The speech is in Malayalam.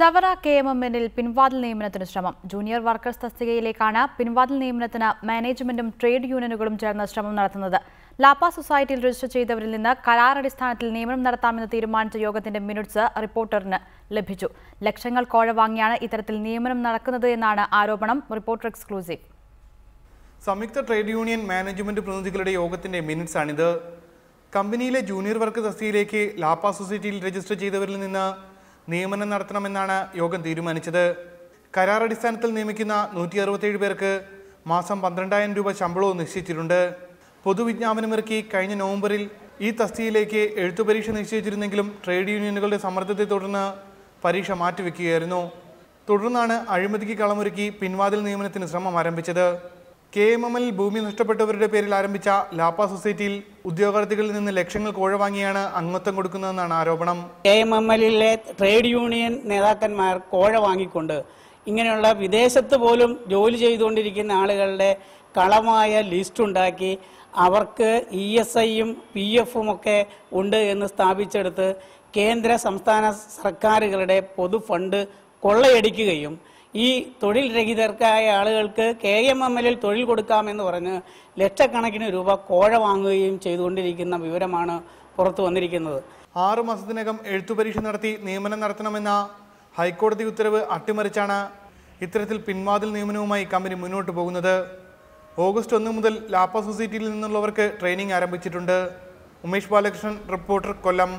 ചവറ കെ എം എമ്മിനിൽ പിൻവാതിൽ നിയമനത്തിന് ശ്രമം ജൂനിയർ വർക്കേഴ്സ് തസ്തികയിലേക്കാണ് പിൻവാതിൽ നിയമനത്തിന് മാനേജ്മെന്റും ട്രേഡ് യൂണിയനുകളും ചേർന്ന് ശ്രമം നടത്തുന്നത് ലാപ്പ സൊസൈറ്റിയിൽ രജിസ്റ്റർ ചെയ്തവരിൽ നിന്ന് കരാറടിസ്ഥാനത്തിൽ നിയമനം നടത്താമെന്ന് തീരുമാനിച്ച യോഗത്തിന്റെ മിനിറ്റ്സ് റിപ്പോർട്ടറിന് ലഭിച്ചു ലക്ഷങ്ങൾ കോഴ വാങ്ങിയാണ് ഇത്തരത്തിൽ നിയമനം നടക്കുന്നത് എന്നാണ് ആരോപണം റിപ്പോർട്ടർ എക്സ്ക്ലൂസീവ് സംയുക്ത ട്രേഡ് യൂണിയൻ മാനേജ്മെന്റ് പ്രതിനിധികളുടെ യോഗത്തിന്റെ മിനിറ്റ്സ് ആണിത് കമ്പനിയിലെ ജൂനിയർ വർക്ക് തസ്തികയിലേക്ക് ലാപ്പ സൊസൈറ്റിയിൽ രജിസ്റ്റർ ചെയ്തവരിൽ നിന്ന് നിയമനം നടത്തണമെന്നാണ് യോഗം തീരുമാനിച്ചത് കരാർ അടിസ്ഥാനത്തിൽ നിയമിക്കുന്ന നൂറ്റി അറുപത്തേഴ് പേർക്ക് മാസം പന്ത്രണ്ടായിരം രൂപ ശമ്പളവും നിശ്ചയിച്ചിട്ടുണ്ട് പൊതുവിജ്ഞാപനമിറക്കി കഴിഞ്ഞ നവംബറിൽ ഈ തസ്തിയിലേക്ക് എഴുത്തുപരീക്ഷ നിശ്ചയിച്ചിരുന്നെങ്കിലും ട്രേഡ് യൂണിയനുകളുടെ സമ്മർദ്ദത്തെ തുടർന്ന് പരീക്ഷ മാറ്റിവെക്കുകയായിരുന്നു തുടർന്നാണ് അഴിമതിക്ക് കളമൊരുക്കി പിൻവാതിൽ നിയമനത്തിന് ശ്രമം ആരംഭിച്ചത് കെ എം എം എൽ ഭൂമി നഷ്ടപ്പെട്ടവരുടെ പേരിൽ ആരംഭിച്ച ലാപ്പ സൊസൈറ്റിയിൽ ഉദ്യോഗാർത്ഥികളിൽ നിന്ന് ലക്ഷങ്ങൾ കോഴ വാങ്ങിയാണ് അംഗത്വം കൊടുക്കുന്നതെന്നാണ് ആരോപണം കെ എം എം എല്ലിലെ ട്രേഡ് യൂണിയൻ നേതാക്കന്മാർ കോഴ വാങ്ങിക്കൊണ്ട് ഇങ്ങനെയുള്ള വിദേശത്ത് പോലും ജോലി ചെയ്തുകൊണ്ടിരിക്കുന്ന ആളുകളുടെ കളമായ ലിസ്റ്റ് ഉണ്ടാക്കി അവർക്ക് ഇ എസ് ഐയും പി എഫും ഒക്കെ ഉണ്ട് എന്ന് സ്ഥാപിച്ചെടുത്ത് കേന്ദ്ര സംസ്ഥാന സർക്കാരുകളുടെ പൊതു ഫണ്ട് കൊള്ളയടിക്കുകയും ഈ തൊഴിൽ രഹിതർക്കായ ആളുകൾക്ക് കെ എം എം എല്ലിൽ തൊഴിൽ കൊടുക്കാമെന്ന് പറഞ്ഞ് ലക്ഷക്കണക്കിന് രൂപ കോഴ വാങ്ങുകയും ചെയ്തുകൊണ്ടിരിക്കുന്ന വിവരമാണ് പുറത്തു വന്നിരിക്കുന്നത് ആറു മാസത്തിനകം പരീക്ഷ നടത്തി നിയമനം നടത്തണമെന്ന ഹൈക്കോടതി ഉത്തരവ് അട്ടിമറിച്ചാണ് ഇത്തരത്തിൽ പിൻവാതിൽ നിയമനവുമായി കമ്പനി മുന്നോട്ട് പോകുന്നത് ഓഗസ്റ്റ് ഒന്ന് മുതൽ ലാപ്പ സൊസൈറ്റിയിൽ നിന്നുള്ളവർക്ക് ട്രെയിനിങ് ആരംഭിച്ചിട്ടുണ്ട് ഉമേഷ് ബാലകൃഷ്ണൻ റിപ്പോർട്ടർ കൊല്ലം